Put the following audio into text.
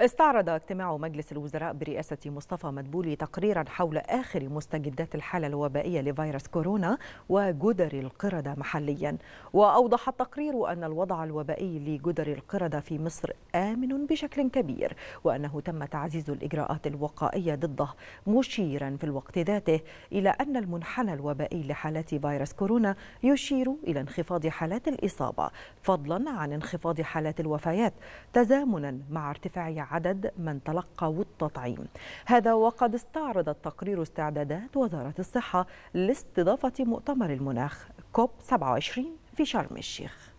استعرض اجتماع مجلس الوزراء برئاسة مصطفى مدبولي تقريرا حول آخر مستجدات الحالة الوبائية لفيروس كورونا وجدر القردة محليا وأوضح التقرير أن الوضع الوبائي لجدر القردة في مصر آمن بشكل كبير وأنه تم تعزيز الإجراءات الوقائية ضده مشيرا في الوقت ذاته إلى أن المنحنى الوبائي لحالات فيروس كورونا يشير إلى انخفاض حالات الإصابة فضلا عن انخفاض حالات الوفيات تزامنا مع ارتفاع عدد من تلقوا التطعيم هذا وقد استعرض التقرير استعدادات وزارة الصحة لاستضافة مؤتمر المناخ كوب 27 في شرم الشيخ